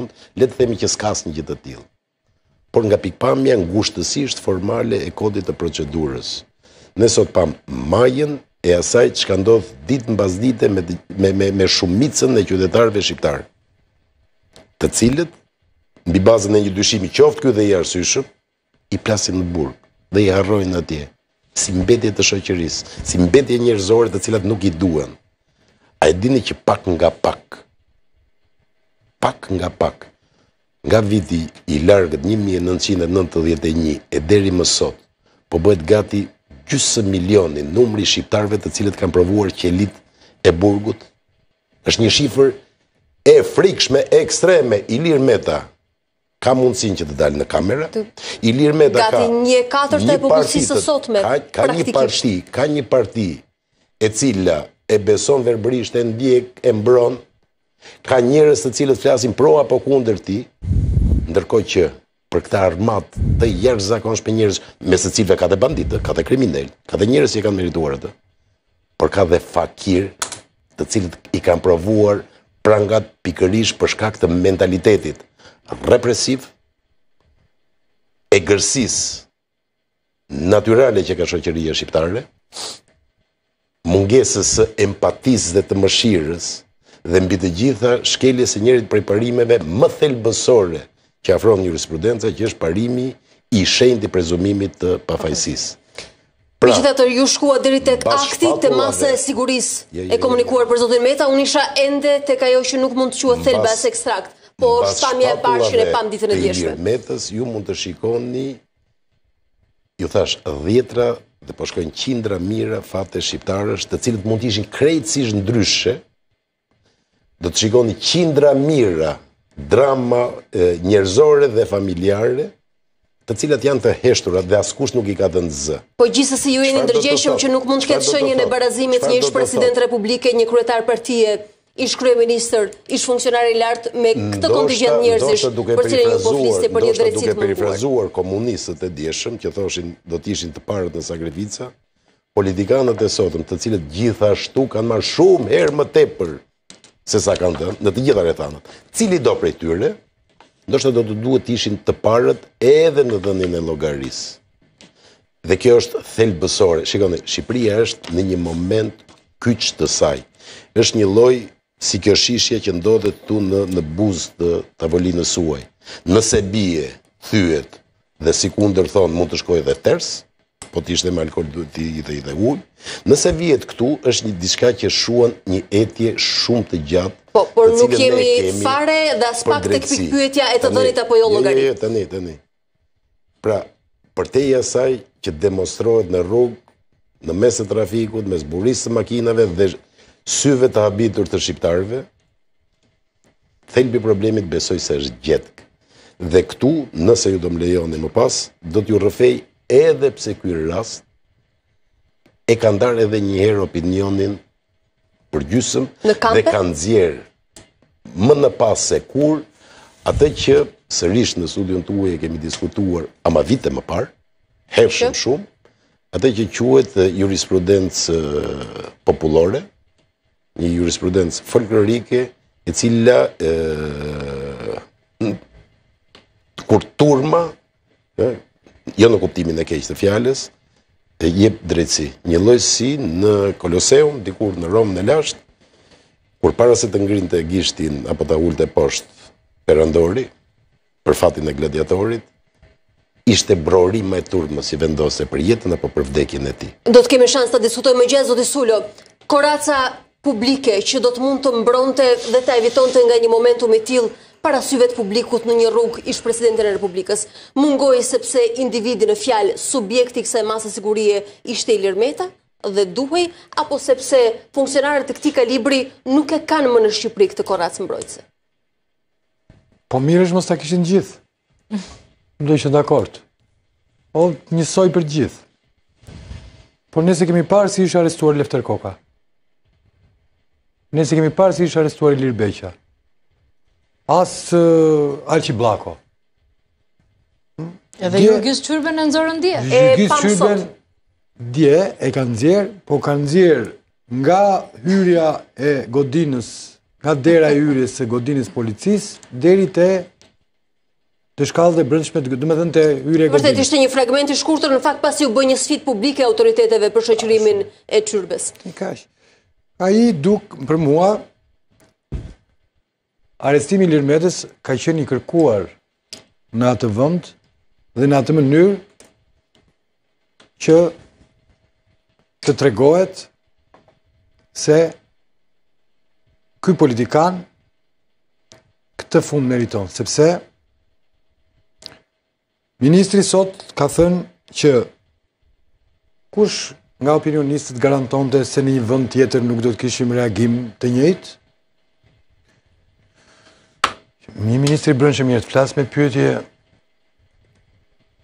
fund, le të themi që s'ka asnjë gjë të tillë. Por nga pikpamja ngushtësisht formale e kodit të procedurës, ne sot pam majën e asaj që ka ndodh ditë mbas bazdite me me me, shumicën e qytetarëve shqiptar, të cilët mbi bazën e një dyshimi qoftë ky dhe i arsyeshëm, i plasin në burg dhe i harrojnë atje si mbetje të shoqërisë, si mbetje njerëzore të cilat nuk i duen. A e dini që pak nga pak, pak nga pak, nga viti i largët 1991 e deri më sot, po bëhet gati gjusë milionin numri shqiptarve të cilët kanë provuar qelit e burgut, është një shifër e frikshme, e ekstreme, i lirë meta, ka mundësin që të dalë në kamera, i lirë meta ka një partit, ka një partit, ka një parti e cila e beson verbrisht e ndjek, e mbronë, Ka njërës të cilët flasin pro apo kunder ti, ndërko që për këta armat të jërë zakon shpe njërës, me së cilëve ka dhe banditë, ka dhe kriminellë, ka dhe njërës që i kanë merituar të, për ka dhe fakir të cilët i kanë provuar prangat pikërish për shkak të mentalitetit represiv e gërsis naturale që ka shokërije shqiptare, mungesës e empatisë dhe të mëshirës, dhe mbi të gjitha shkelje se njerit prej parimeve më thelbësore që afron jurisprudenca, që është parimi i shenjë të prezumimit të pafajsis. që pra, të atër, ju shkua dirit e akti të masa e siguris e komunikuar për Zotin Meta, unë isha ende të ka jo që nuk mund të qua thelbës ekstrakt, por shpamja e që e pam ditën e djeshtë. Metës, ju mund të shikoni, ju thash, dhjetra dhe po shkojnë qindra mira fate shqiptarës të cilët mund të ishin krejtësish ndryshe, do të shikoni qindra mira, drama njerëzore dhe familjare, të cilat janë të heshtura dhe askush nuk i ka dhe në zë. Po gjithës se ju e një ndërgjeshëm që nuk mund të këtë shënjën e barazimit një ishë president republike, një kryetar partije, ishë krye minister, ishë funksionar i lartë me këtë kondigjen njërzish për të një pofliste për një drecit më shtë duke perifrazuar komunistët e djeshëm që thoshin do të ishin të parët në sakrifica, politikanët e sotëm të cilët gjithashtu kanë marë shumë herë më tepër se sa kanë të, në të gjitha rethanat. Cili do prej tyre, ndoshtë do të duhet ishin të parët edhe në dëndin e logarisë. Dhe kjo është thelë bësore. Shikone, Shqipëria është në një moment kyç të saj. është një loj si kjo shishje që ndodhet tu në, në buzë të tavolinës uaj. Nëse bie, thyet, dhe si kunder thonë mund të shkoj dhe tersë, po të ishte me alkohol duhet të i dhe i dhe ujë. Nëse vjetë këtu, është një diska që shuan një etje shumë të gjatë. Po, por nuk jemi fare dhe as pak të pyetja e të dërit apo jo, jo, jo logari. Jo, të një, të një. Pra, përteja saj që demonstrojët në rrugë, në mesë trafikut, mes burisë të makinave dhe syve të habitur të shqiptarve, thejnë për problemit besoj se është gjetëk. Dhe këtu, nëse ju do më lejoni më pas, do t'ju rëfej edhe pse kuj rast, e kanë darë edhe njëherë opinionin për gjysëm, dhe kanë zjerë më në pas se kur, atë që sërish në studion të uaj e kemi diskutuar ama vite më parë, hefshëm shumë, atë që quet jurisprudencë populore, një jurisprudencë folklorike, e cila kur turma, jo në kuptimin e keqë të fjales, e jep drejtësi. Një lojësi si në Koloseum, dikur në Romë në Lashtë, kur para se të ngrin të gishtin, apo të ullët e poshtë për për fatin e gladiatorit, ishte brori me e turmë si vendose për jetën apo për vdekin e ti. Do të kemi shansë të diskutoj më gjezë, zoti Sulo, koraca publike që do të mund të mbronte dhe të evitonte nga një momentum i tilë, para të publikut në një rrugë ish presidentin e Republikës, mungoi sepse individi në fjalë subjekti i kësaj masë sigurie ishte i lirmeta dhe duhej apo sepse funksionarët të këtij kalibri nuk e kanë më në Shqipëri këtë korrac mbrojtëse. Po mirësh mos ta kishin gjithë. më do të ishin dakord. O njësoj për gjithë. Po nëse kemi parë se si ishte arrestuar Lefter Koka. Nëse kemi parë se si ishte arrestuar Ilir Beqa asë uh, Alqi Blako. Edhe Jurgis Qyrben e nëzorën dje, e pamësot. Jurgis Qyrben dje e kanë zjerë, po kanë zjerë nga hyrja e godinës, nga dera e hyrjes e godinës policis, deri te të shkallë dhe brëndshmet, du me dhënë të hyrje e godinës. Përte, të ishte një fragment i shkurëtër, në fakt pasi u bëj një sfit publike autoriteteve për shëqyrimin e Qyrbes. Në kashë. A i për mua, Arestimi Lirmetës ka qenë i kërkuar në atë vënd dhe në atë mënyrë që të tregohet se këj politikan këtë fund meriton, sepse ministri sot ka thënë që kush nga opinionistët garantonte se një vënd tjetër nuk do të kishim reagim të njëjtë, Mi ministri brënë që mirë të flasë me pyetje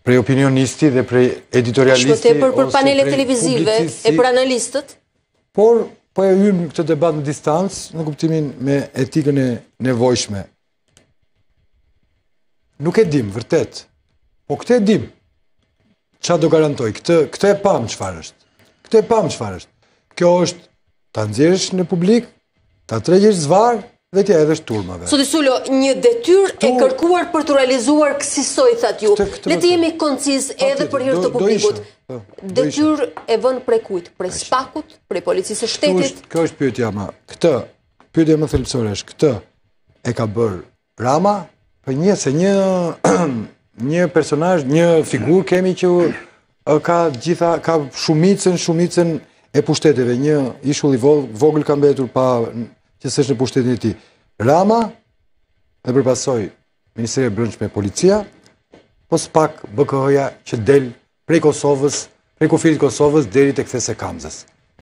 prej opinionisti dhe prej editorialisti Shkote për për panele televizive e për analistët? Por, po e ymë këtë debat në distancë në kuptimin me etikën e nevojshme. Nuk e dim, vërtet. Po këtë e dim. Qa do garantoj? Këtë e pam qëfarësht. Këtë e pam qëfarësht. Kjo është të nëzirësht në publik, të të zvarë, vetja edhe shturmave. Sot Isullo, një detyr e kërkuar për të realizuar kësisoj, thët ju. Le të jemi koncis edhe për hirtë të publikut. Po, detyr e vën prej kujt, prej spakut, prej policisë shtetit. Kjo është pyetja ma, këtë, pyetja më thëllëpsore është, këtë e ka bërë Rama, për një se një një personaj, një figur kemi që ka gjitha, ka shumicën, shumicën e pushteteve, një ishull i vogl ka mbetur pa që është në pushtetit i Rama e më pasoj Ministeri i Brendshme e Policia pak bkh ja që del prej Kosovës prej kufirit të Kosovës deri të kthesa Kamzës